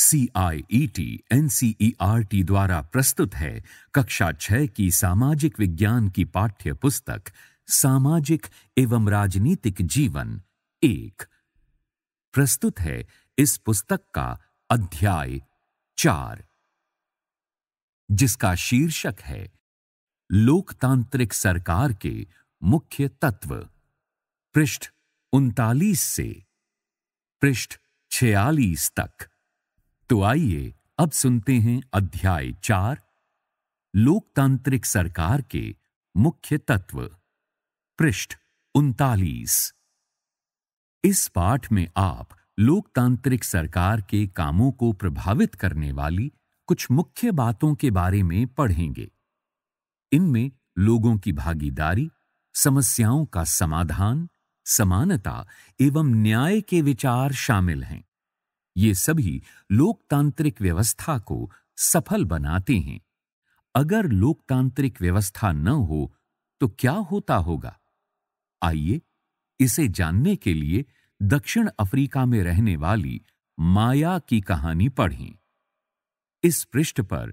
C I E T N C E R T द्वारा प्रस्तुत है कक्षा छह की सामाजिक विज्ञान की पाठ्य पुस्तक सामाजिक एवं राजनीतिक जीवन एक प्रस्तुत है इस पुस्तक का अध्याय चार जिसका शीर्षक है लोकतांत्रिक सरकार के मुख्य तत्व पृष्ठ उनतालीस से पृष्ठ छियालीस तक तो आइए अब सुनते हैं अध्याय चार लोकतांत्रिक सरकार के मुख्य तत्व पृष्ठ उनतालीस इस पाठ में आप लोकतांत्रिक सरकार के कामों को प्रभावित करने वाली कुछ मुख्य बातों के बारे में पढ़ेंगे इनमें लोगों की भागीदारी समस्याओं का समाधान समानता एवं न्याय के विचार शामिल हैं ये सभी लोकतांत्रिक व्यवस्था को सफल बनाते हैं अगर लोकतांत्रिक व्यवस्था न हो तो क्या होता होगा आइए इसे जानने के लिए दक्षिण अफ्रीका में रहने वाली माया की कहानी पढ़ें इस पृष्ठ पर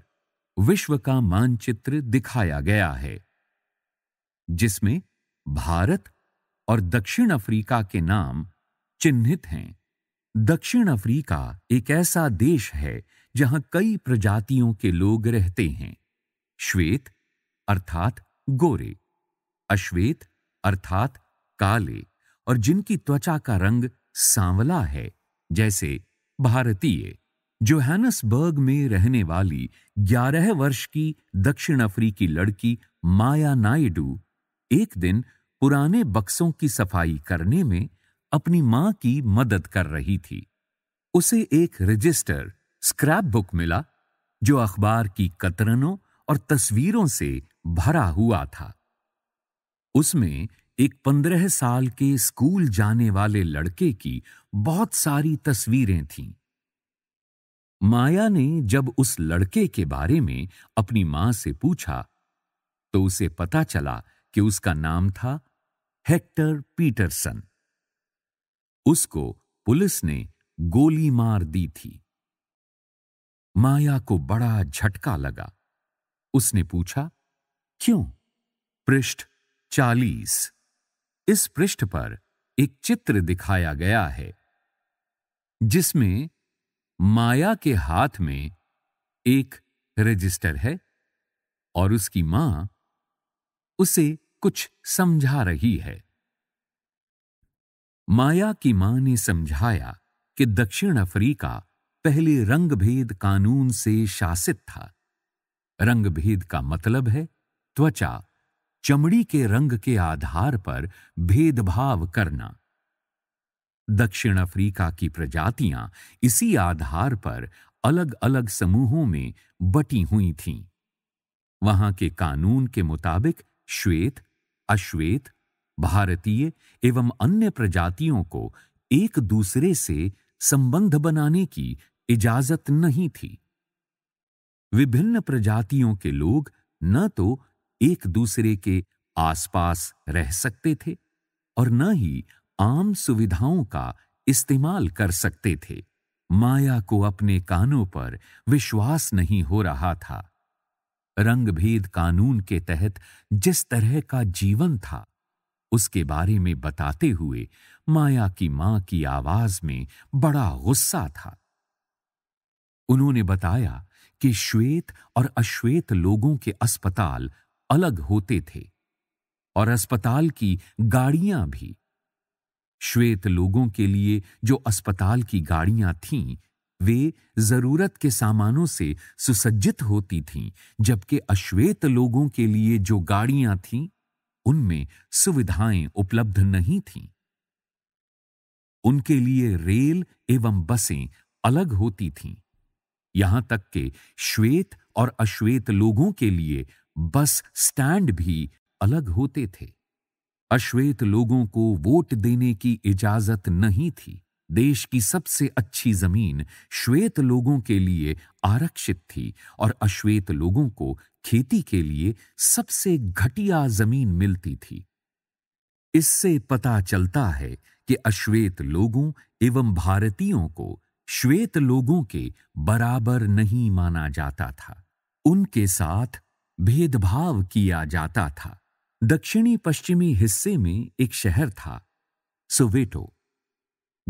विश्व का मानचित्र दिखाया गया है जिसमें भारत और दक्षिण अफ्रीका के नाम चिन्हित हैं दक्षिण अफ्रीका एक ऐसा देश है जहां कई प्रजातियों के लोग रहते हैं श्वेत अर्थात गोरे अश्वेत अर्थात काले और जिनकी त्वचा का रंग सांवला है जैसे भारतीय जोहानसबर्ग में रहने वाली 11 वर्ष की दक्षिण अफ्रीकी लड़की माया नायडू एक दिन पुराने बक्सों की सफाई करने में अपनी मां की मदद कर रही थी उसे एक रजिस्टर स्क्रैप बुक मिला जो अखबार की कतरनों और तस्वीरों से भरा हुआ था उसमें एक पंद्रह साल के स्कूल जाने वाले लड़के की बहुत सारी तस्वीरें थीं माया ने जब उस लड़के के बारे में अपनी मां से पूछा तो उसे पता चला कि उसका नाम था हेक्टर पीटरसन उसको पुलिस ने गोली मार दी थी माया को बड़ा झटका लगा उसने पूछा क्यों पृष्ठ चालीस इस पृष्ठ पर एक चित्र दिखाया गया है जिसमें माया के हाथ में एक रजिस्टर है और उसकी मां उसे कुछ समझा रही है माया की मां ने समझाया कि दक्षिण अफ्रीका पहले रंगभेद कानून से शासित था रंगभेद का मतलब है त्वचा चमड़ी के रंग के आधार पर भेदभाव करना दक्षिण अफ्रीका की प्रजातियां इसी आधार पर अलग अलग समूहों में बटी हुई थीं। वहां के कानून के मुताबिक श्वेत अश्वेत भारतीय एवं अन्य प्रजातियों को एक दूसरे से संबंध बनाने की इजाजत नहीं थी विभिन्न प्रजातियों के लोग न तो एक दूसरे के आसपास रह सकते थे और न ही आम सुविधाओं का इस्तेमाल कर सकते थे माया को अपने कानों पर विश्वास नहीं हो रहा था रंगभेद कानून के तहत जिस तरह का जीवन था उसके बारे में बताते हुए माया की मां की आवाज में बड़ा गुस्सा था उन्होंने बताया कि श्वेत और अश्वेत लोगों के अस्पताल अलग होते थे और अस्पताल की गाड़ियां भी श्वेत लोगों के लिए जो अस्पताल की गाड़ियां थीं वे जरूरत के सामानों से सुसज्जित होती थीं जबकि अश्वेत लोगों के लिए जो गाड़ियां थीं उनमें सुविधाएं उपलब्ध नहीं थीं उनके लिए रेल एवं बसें अलग होती थीं यहां तक के श्वेत और अश्वेत लोगों के लिए बस स्टैंड भी अलग होते थे अश्वेत लोगों को वोट देने की इजाजत नहीं थी देश की सबसे अच्छी जमीन श्वेत लोगों के लिए आरक्षित थी और अश्वेत लोगों को खेती के लिए सबसे घटिया जमीन मिलती थी इससे पता चलता है कि अश्वेत लोगों एवं भारतीयों को श्वेत लोगों के बराबर नहीं माना जाता था उनके साथ भेदभाव किया जाता था दक्षिणी पश्चिमी हिस्से में एक शहर था सोवेटो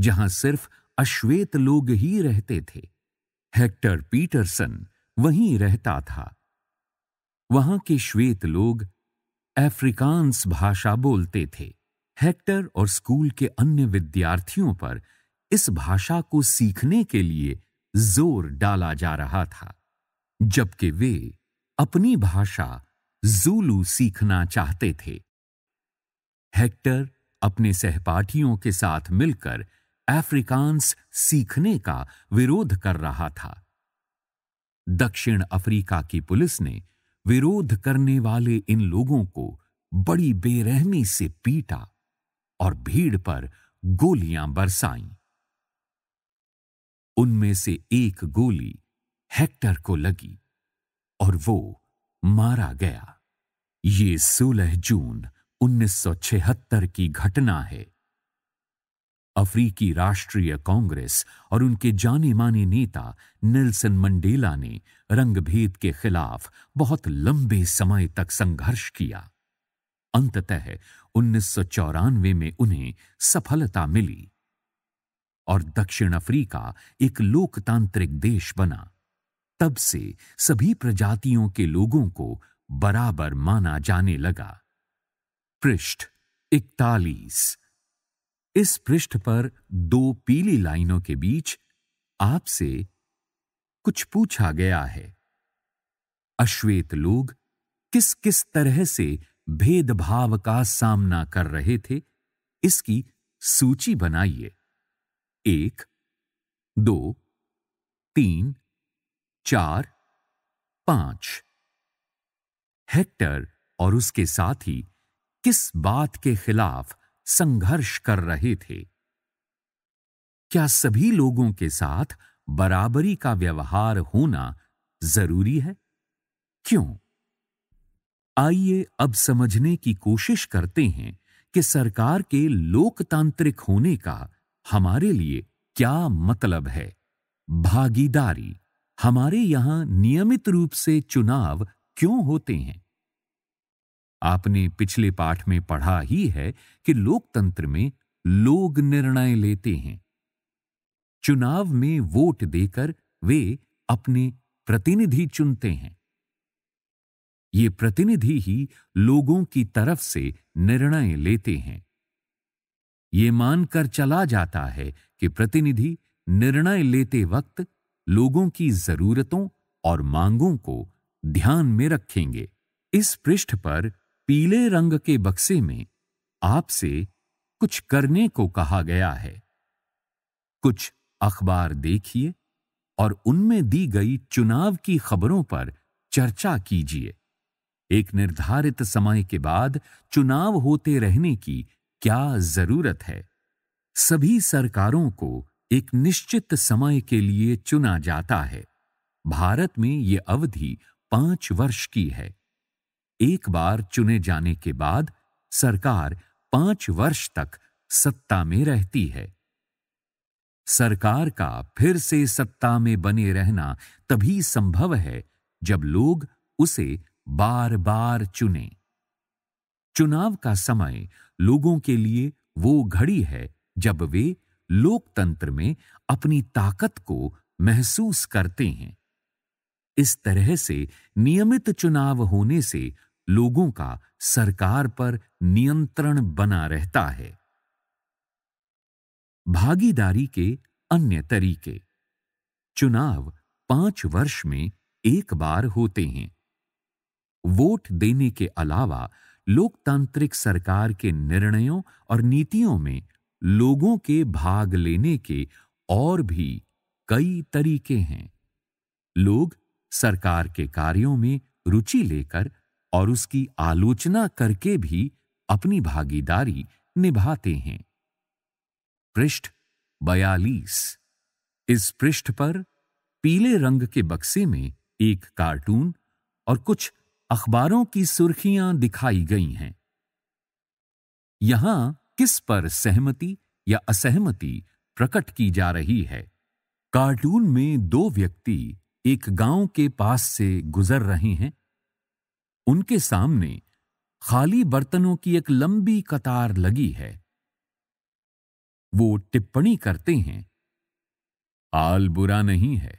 जहां सिर्फ अश्वेत लोग ही रहते थे हेक्टर पीटरसन वहीं रहता था वहां के श्वेत लोग अफ्रीकांस भाषा बोलते थे हेक्टर और स्कूल के अन्य विद्यार्थियों पर इस भाषा को सीखने के लिए जोर डाला जा रहा था जबकि वे अपनी भाषा जूलू सीखना चाहते थे हेक्टर अपने सहपाठियों के साथ मिलकर अफ्रीकांस सीखने का विरोध कर रहा था दक्षिण अफ्रीका की पुलिस ने विरोध करने वाले इन लोगों को बड़ी बेरहमी से पीटा और भीड़ पर गोलियां बरसाई उनमें से एक गोली हेक्टर को लगी और वो मारा गया ये 16 जून 1976 की घटना है अफ्रीकी राष्ट्रीय कांग्रेस और उनके जाने माने नेता नेल्सन मंडेला ने रंगभेद के खिलाफ बहुत लंबे समय तक संघर्ष किया अंततः उन्नीस में उन्हें सफलता मिली और दक्षिण अफ्रीका एक लोकतांत्रिक देश बना तब से सभी प्रजातियों के लोगों को बराबर माना जाने लगा पृष्ठ इकतालीस इस पृष्ठ पर दो पीली लाइनों के बीच आपसे कुछ पूछा गया है अश्वेत लोग किस किस तरह से भेदभाव का सामना कर रहे थे इसकी सूची बनाइए एक दो तीन चार पांच हेक्टर और उसके साथ ही किस बात के खिलाफ संघर्ष कर रहे थे क्या सभी लोगों के साथ बराबरी का व्यवहार होना जरूरी है क्यों आइए अब समझने की कोशिश करते हैं कि सरकार के लोकतांत्रिक होने का हमारे लिए क्या मतलब है भागीदारी हमारे यहां नियमित रूप से चुनाव क्यों होते हैं आपने पिछले पाठ में पढ़ा ही है कि लोकतंत्र में लोग निर्णय लेते हैं चुनाव में वोट देकर वे अपने प्रतिनिधि चुनते हैं ये प्रतिनिधि ही लोगों की तरफ से निर्णय लेते हैं ये मानकर चला जाता है कि प्रतिनिधि निर्णय लेते वक्त लोगों की जरूरतों और मांगों को ध्यान में रखेंगे इस पृष्ठ पर पीले रंग के बक्से में आपसे कुछ करने को कहा गया है कुछ अखबार देखिए और उनमें दी गई चुनाव की खबरों पर चर्चा कीजिए एक निर्धारित समय के बाद चुनाव होते रहने की क्या जरूरत है सभी सरकारों को एक निश्चित समय के लिए चुना जाता है भारत में ये अवधि पांच वर्ष की है एक बार चुने जाने के बाद सरकार पांच वर्ष तक सत्ता में रहती है सरकार का फिर से सत्ता में बने रहना तभी संभव है जब लोग उसे बार बार चुने चुनाव का समय लोगों के लिए वो घड़ी है जब वे लोकतंत्र में अपनी ताकत को महसूस करते हैं इस तरह से नियमित चुनाव होने से लोगों का सरकार पर नियंत्रण बना रहता है भागीदारी के अन्य तरीके चुनाव पांच वर्ष में एक बार होते हैं वोट देने के अलावा लोकतांत्रिक सरकार के निर्णयों और नीतियों में लोगों के भाग लेने के और भी कई तरीके हैं लोग सरकार के कार्यों में रुचि लेकर और उसकी आलोचना करके भी अपनी भागीदारी निभाते हैं पृष्ठ बयालीस इस पृष्ठ पर पीले रंग के बक्से में एक कार्टून और कुछ अखबारों की सुर्खियां दिखाई गई हैं यहां किस पर सहमति या असहमति प्रकट की जा रही है कार्टून में दो व्यक्ति एक गांव के पास से गुजर रहे हैं उनके सामने खाली बर्तनों की एक लंबी कतार लगी है वो टिप्पणी करते हैं आल बुरा नहीं है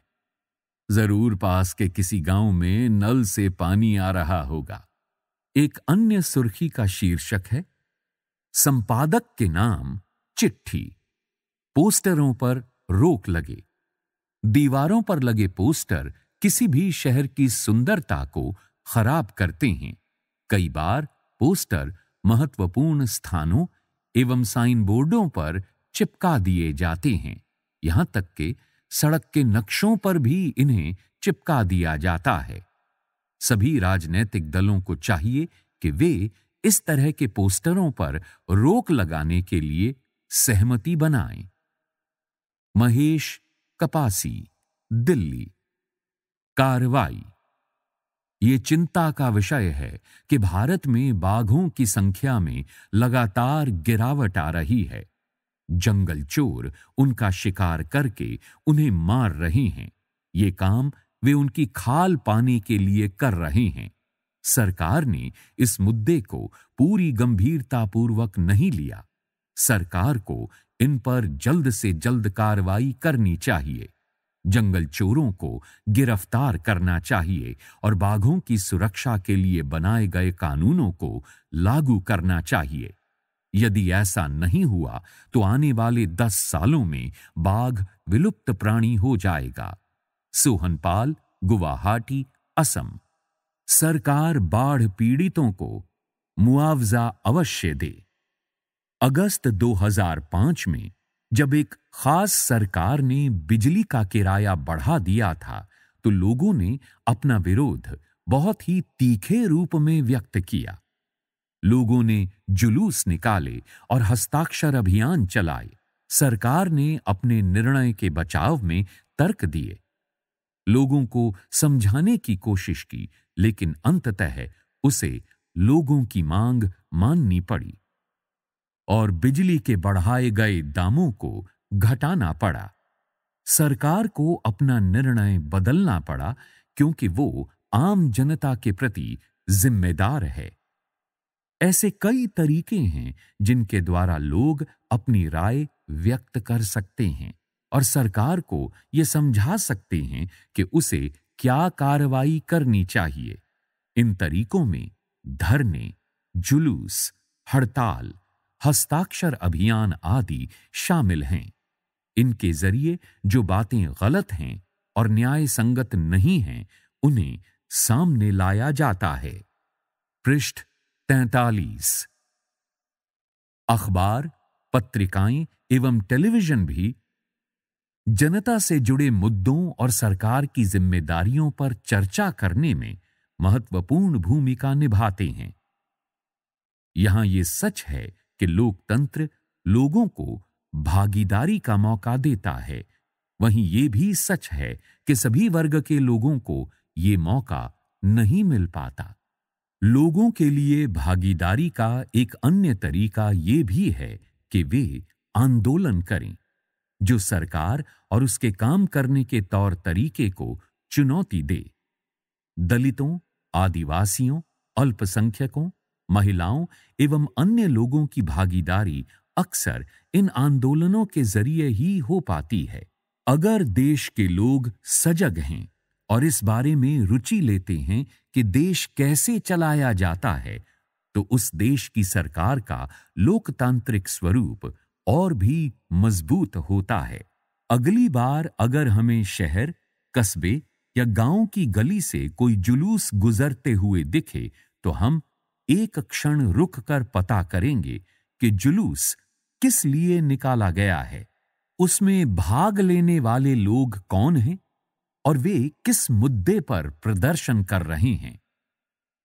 जरूर पास के किसी गांव में नल से पानी आ रहा होगा एक अन्य सुर्खी का शीर्षक है संपादक के नाम चिट्ठी पोस्टरों पर रोक लगे दीवारों पर लगे पोस्टर किसी भी शहर की सुंदरता को खराब करते हैं कई बार पोस्टर महत्वपूर्ण स्थानों एवं साइन बोर्डों पर चिपका दिए जाते हैं यहां तक के सड़क के नक्शों पर भी इन्हें चिपका दिया जाता है सभी राजनीतिक दलों को चाहिए कि वे इस तरह के पोस्टरों पर रोक लगाने के लिए सहमति बनाएं। महेश कपासी दिल्ली कार्रवाई ये चिंता का विषय है कि भारत में बाघों की संख्या में लगातार गिरावट आ रही है जंगल चोर उनका शिकार करके उन्हें मार रहे हैं ये काम वे उनकी खाल पाने के लिए कर रहे हैं सरकार ने इस मुद्दे को पूरी गंभीरतापूर्वक नहीं लिया सरकार को इन पर जल्द से जल्द कार्रवाई करनी चाहिए जंगल चोरों को गिरफ्तार करना चाहिए और बाघों की सुरक्षा के लिए बनाए गए कानूनों को लागू करना चाहिए यदि ऐसा नहीं हुआ तो आने वाले दस सालों में बाघ विलुप्त प्राणी हो जाएगा सोहनपाल गुवाहाटी असम सरकार बाढ़ पीड़ितों को मुआवजा अवश्य दे अगस्त 2005 में जब एक खास सरकार ने बिजली का किराया बढ़ा दिया था तो लोगों ने अपना विरोध बहुत ही तीखे रूप में व्यक्त किया लोगों ने जुलूस निकाले और हस्ताक्षर अभियान चलाए सरकार ने अपने निर्णय के बचाव में तर्क दिए लोगों को समझाने की कोशिश की लेकिन अंततः उसे लोगों की मांग माननी पड़ी और बिजली के बढ़ाए गए दामों को घटाना पड़ा सरकार को अपना निर्णय बदलना पड़ा क्योंकि वो आम जनता के प्रति जिम्मेदार है ऐसे कई तरीके हैं जिनके द्वारा लोग अपनी राय व्यक्त कर सकते हैं और सरकार को यह समझा सकते हैं कि उसे क्या कार्रवाई करनी चाहिए इन तरीकों में धरने जुलूस हड़ताल हस्ताक्षर अभियान आदि शामिल हैं इनके जरिए जो बातें गलत हैं और न्याय संगत नहीं हैं उन्हें सामने लाया जाता है पृष्ठ तैतालीस अखबार पत्रिकाएं एवं टेलीविजन भी जनता से जुड़े मुद्दों और सरकार की जिम्मेदारियों पर चर्चा करने में महत्वपूर्ण भूमिका निभाते हैं यहां ये सच है कि लोकतंत्र लोगों को भागीदारी का मौका देता है वहीं ये भी सच है कि सभी वर्ग के लोगों को ये मौका नहीं मिल पाता लोगों के लिए भागीदारी का एक अन्य तरीका ये भी है कि वे आंदोलन करें जो सरकार और उसके काम करने के तौर तरीके को चुनौती दे दलितों आदिवासियों अल्पसंख्यकों महिलाओं एवं अन्य लोगों की भागीदारी अक्सर इन आंदोलनों के जरिए ही हो पाती है अगर देश के लोग सजग हैं और इस बारे में रुचि लेते हैं कि देश कैसे चलाया जाता है तो उस देश की सरकार का लोकतांत्रिक स्वरूप और भी मजबूत होता है अगली बार अगर हमें शहर कस्बे या गांव की गली से कोई जुलूस गुजरते हुए दिखे तो हम एक क्षण रुक कर पता करेंगे कि जुलूस किस लिए निकाला गया है उसमें भाग लेने वाले लोग कौन हैं और वे किस मुद्दे पर प्रदर्शन कर रहे हैं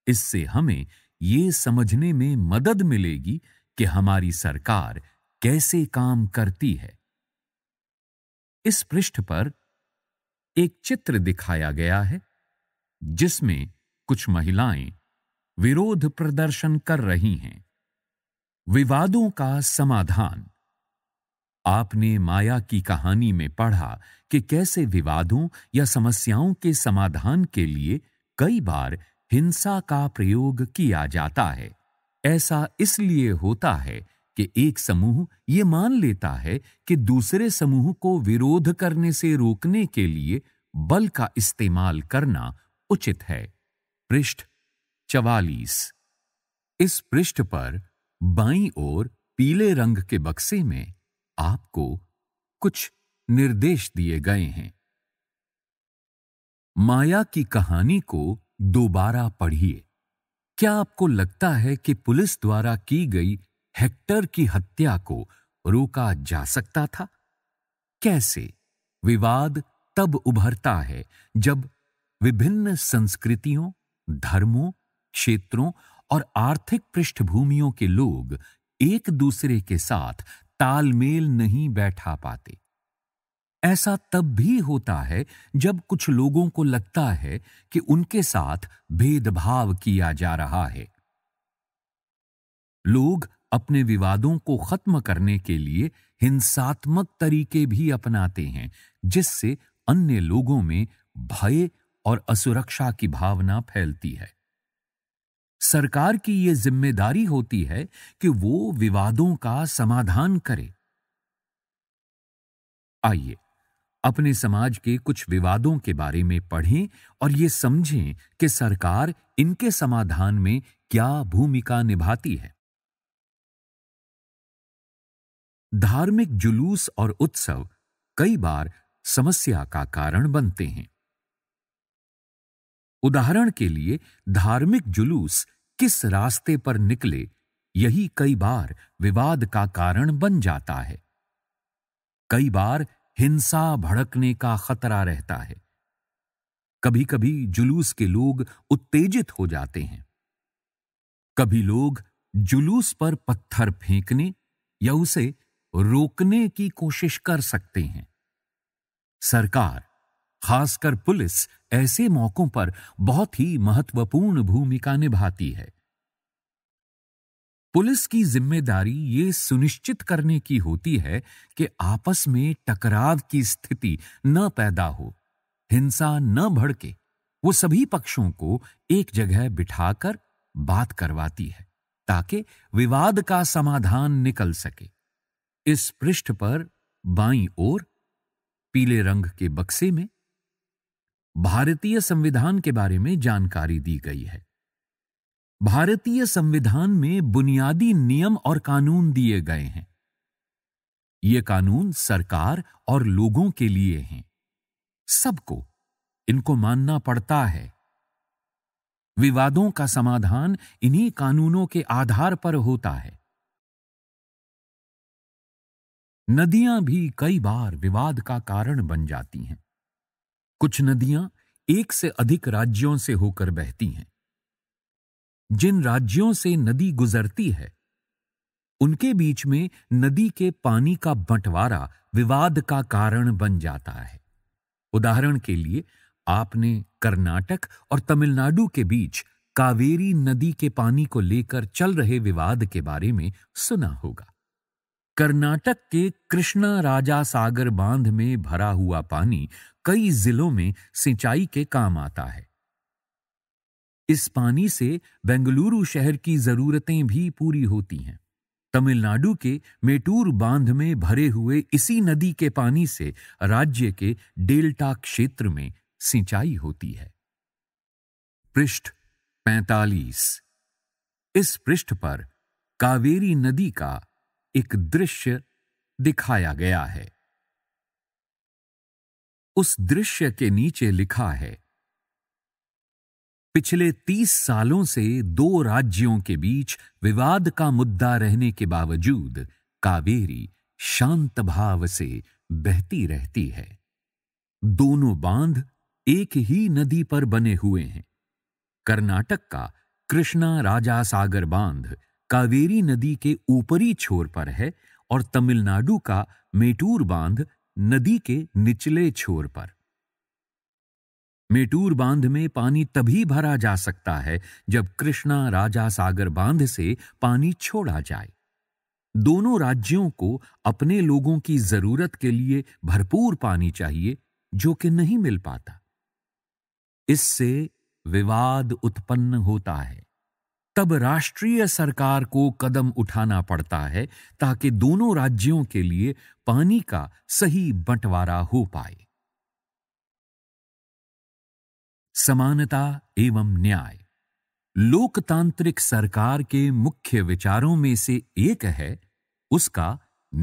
इससे हमें ये समझने में मदद मिलेगी कि हमारी सरकार कैसे काम करती है इस पृष्ठ पर एक चित्र दिखाया गया है जिसमें कुछ महिलाएं विरोध प्रदर्शन कर रही हैं विवादों का समाधान आपने माया की कहानी में पढ़ा कि कैसे विवादों या समस्याओं के समाधान के लिए कई बार हिंसा का प्रयोग किया जाता है ऐसा इसलिए होता है कि एक समूह ये मान लेता है कि दूसरे समूह को विरोध करने से रोकने के लिए बल का इस्तेमाल करना उचित है पृष्ठ चवालीस इस पृष्ठ पर बाई और पीले रंग के बक्से में आपको कुछ निर्देश दिए गए हैं माया की कहानी को दोबारा पढ़िए क्या आपको लगता है कि पुलिस द्वारा की गई हेक्टर की हत्या को रोका जा सकता था कैसे विवाद तब उभरता है जब विभिन्न संस्कृतियों धर्मों क्षेत्रों और आर्थिक पृष्ठभूमियों के लोग एक दूसरे के साथ तालमेल नहीं बैठा पाते ऐसा तब भी होता है जब कुछ लोगों को लगता है कि उनके साथ भेदभाव किया जा रहा है लोग अपने विवादों को खत्म करने के लिए हिंसात्मक तरीके भी अपनाते हैं जिससे अन्य लोगों में भय और असुरक्षा की भावना फैलती है सरकार की ये जिम्मेदारी होती है कि वो विवादों का समाधान करे आइए अपने समाज के कुछ विवादों के बारे में पढ़ें और ये समझें कि सरकार इनके समाधान में क्या भूमिका निभाती है धार्मिक जुलूस और उत्सव कई बार समस्या का कारण बनते हैं उदाहरण के लिए धार्मिक जुलूस किस रास्ते पर निकले यही कई बार विवाद का कारण बन जाता है कई बार हिंसा भड़कने का खतरा रहता है कभी कभी जुलूस के लोग उत्तेजित हो जाते हैं कभी लोग जुलूस पर पत्थर फेंकने या उसे रोकने की कोशिश कर सकते हैं सरकार खासकर पुलिस ऐसे मौकों पर बहुत ही महत्वपूर्ण भूमिका निभाती है पुलिस की जिम्मेदारी ये सुनिश्चित करने की होती है कि आपस में टकराव की स्थिति न पैदा हो हिंसा न भड़के वो सभी पक्षों को एक जगह बिठाकर बात करवाती है ताकि विवाद का समाधान निकल सके इस पृष्ठ पर बाई ओर पीले रंग के बक्से में भारतीय संविधान के बारे में जानकारी दी गई है भारतीय संविधान में बुनियादी नियम और कानून दिए गए हैं ये कानून सरकार और लोगों के लिए हैं सबको इनको मानना पड़ता है विवादों का समाधान इन्हीं कानूनों के आधार पर होता है नदियां भी कई बार विवाद का कारण बन जाती हैं कुछ नदियां एक से अधिक राज्यों से होकर बहती हैं जिन राज्यों से नदी गुजरती है उनके बीच में नदी के पानी का बंटवारा विवाद का कारण बन जाता है उदाहरण के लिए आपने कर्नाटक और तमिलनाडु के बीच कावेरी नदी के पानी को लेकर चल रहे विवाद के बारे में सुना होगा कर्नाटक के कृष्णा राजा सागर बांध में भरा हुआ पानी कई जिलों में सिंचाई के काम आता है इस पानी से बेंगलुरु शहर की जरूरतें भी पूरी होती हैं तमिलनाडु के मेटूर बांध में भरे हुए इसी नदी के पानी से राज्य के डेल्टा क्षेत्र में सिंचाई होती है पृष्ठ 45 इस पृष्ठ पर कावेरी नदी का एक दृश्य दिखाया गया है उस दृश्य के नीचे लिखा है पिछले तीस सालों से दो राज्यों के बीच विवाद का मुद्दा रहने के बावजूद कावेरी शांत भाव से बहती रहती है दोनों बांध एक ही नदी पर बने हुए हैं कर्नाटक का कृष्णा राजा सागर बांध कावेरी नदी के ऊपरी छोर पर है और तमिलनाडु का मेटूर बांध नदी के निचले छोर पर मेटूर बांध में पानी तभी भरा जा सकता है जब कृष्णा राजा सागर बांध से पानी छोड़ा जाए दोनों राज्यों को अपने लोगों की जरूरत के लिए भरपूर पानी चाहिए जो कि नहीं मिल पाता इससे विवाद उत्पन्न होता है तब राष्ट्रीय सरकार को कदम उठाना पड़ता है ताकि दोनों राज्यों के लिए पानी का सही बंटवारा हो पाए समानता एवं न्याय लोकतांत्रिक सरकार के मुख्य विचारों में से एक है उसका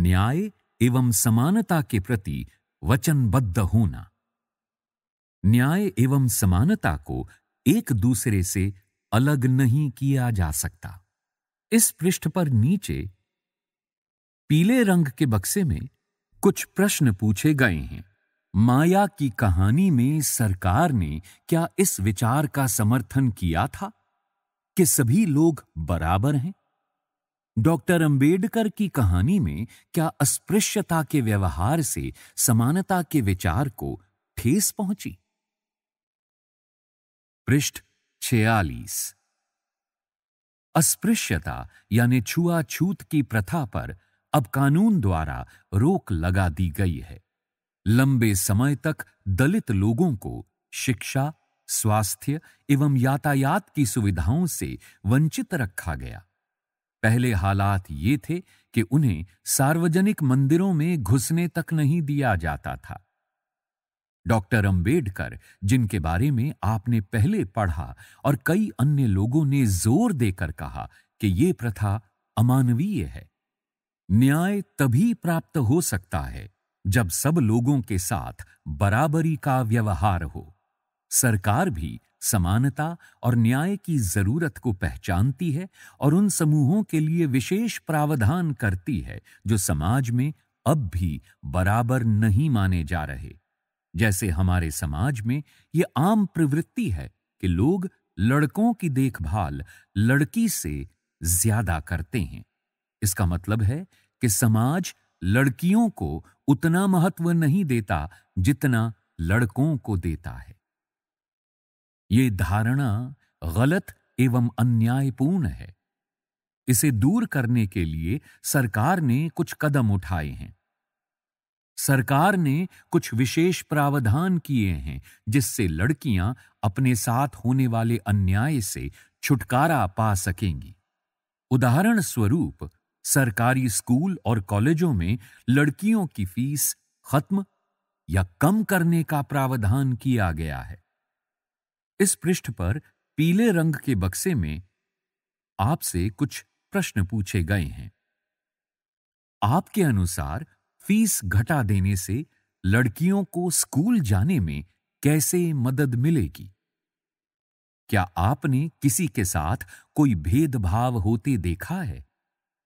न्याय एवं समानता के प्रति वचनबद्ध होना न्याय एवं समानता को एक दूसरे से अलग नहीं किया जा सकता इस पृष्ठ पर नीचे पीले रंग के बक्से में कुछ प्रश्न पूछे गए हैं माया की कहानी में सरकार ने क्या इस विचार का समर्थन किया था कि सभी लोग बराबर हैं डॉक्टर अंबेडकर की कहानी में क्या अस्पृश्यता के व्यवहार से समानता के विचार को ठेस पहुंची पृष्ठ छियालीस अस्पृश्यता यानी छुआछूत की प्रथा पर अब कानून द्वारा रोक लगा दी गई है लंबे समय तक दलित लोगों को शिक्षा स्वास्थ्य एवं यातायात की सुविधाओं से वंचित रखा गया पहले हालात ये थे कि उन्हें सार्वजनिक मंदिरों में घुसने तक नहीं दिया जाता था डॉक्टर अंबेडकर जिनके बारे में आपने पहले पढ़ा और कई अन्य लोगों ने जोर देकर कहा कि ये प्रथा अमानवीय है न्याय तभी प्राप्त हो सकता है जब सब लोगों के साथ बराबरी का व्यवहार हो सरकार भी समानता और न्याय की जरूरत को पहचानती है और उन समूहों के लिए विशेष प्रावधान करती है जो समाज में अब भी बराबर नहीं माने जा रहे जैसे हमारे समाज में ये आम प्रवृत्ति है कि लोग लड़कों की देखभाल लड़की से ज्यादा करते हैं इसका मतलब है कि समाज लड़कियों को उतना महत्व नहीं देता जितना लड़कों को देता है ये धारणा गलत एवं अन्यायपूर्ण है इसे दूर करने के लिए सरकार ने कुछ कदम उठाए हैं सरकार ने कुछ विशेष प्रावधान किए हैं जिससे लड़कियां अपने साथ होने वाले अन्याय से छुटकारा पा सकेंगी उदाहरण स्वरूप सरकारी स्कूल और कॉलेजों में लड़कियों की फीस खत्म या कम करने का प्रावधान किया गया है इस पृष्ठ पर पीले रंग के बक्से में आपसे कुछ प्रश्न पूछे गए हैं आपके अनुसार फीस घटा देने से लड़कियों को स्कूल जाने में कैसे मदद मिलेगी क्या आपने किसी के साथ कोई भेदभाव होते देखा है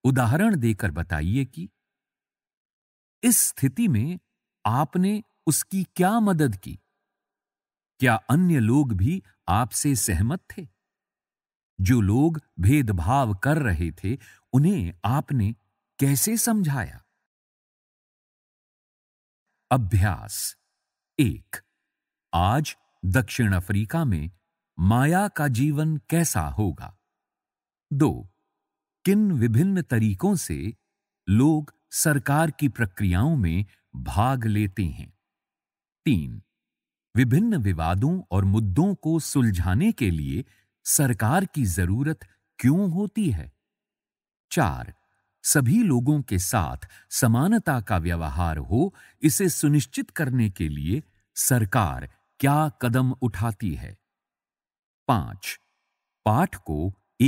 उदाहरण देकर बताइए कि इस स्थिति में आपने उसकी क्या मदद की क्या अन्य लोग भी आपसे सहमत थे जो लोग भेदभाव कर रहे थे उन्हें आपने कैसे समझाया अभ्यास एक आज दक्षिण अफ्रीका में माया का जीवन कैसा होगा दो किन विभिन्न तरीकों से लोग सरकार की प्रक्रियाओं में भाग लेते हैं तीन विभिन्न विवादों और मुद्दों को सुलझाने के लिए सरकार की जरूरत क्यों होती है चार सभी लोगों के साथ समानता का व्यवहार हो इसे सुनिश्चित करने के लिए सरकार क्या कदम उठाती है पांच पाठ को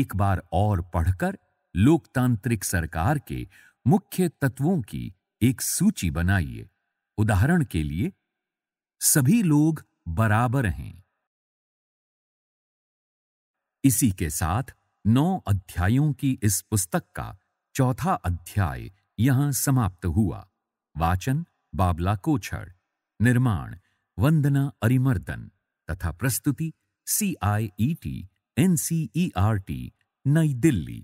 एक बार और पढ़कर लोकतांत्रिक सरकार के मुख्य तत्वों की एक सूची बनाइए उदाहरण के लिए सभी लोग बराबर हैं इसी के साथ नौ अध्यायों की इस पुस्तक का चौथा अध्याय यहाँ समाप्त हुआ वाचन बाबला कोछड़ निर्माण वंदना अरिमर्दन तथा प्रस्तुति C I E T N C E R T New Delhi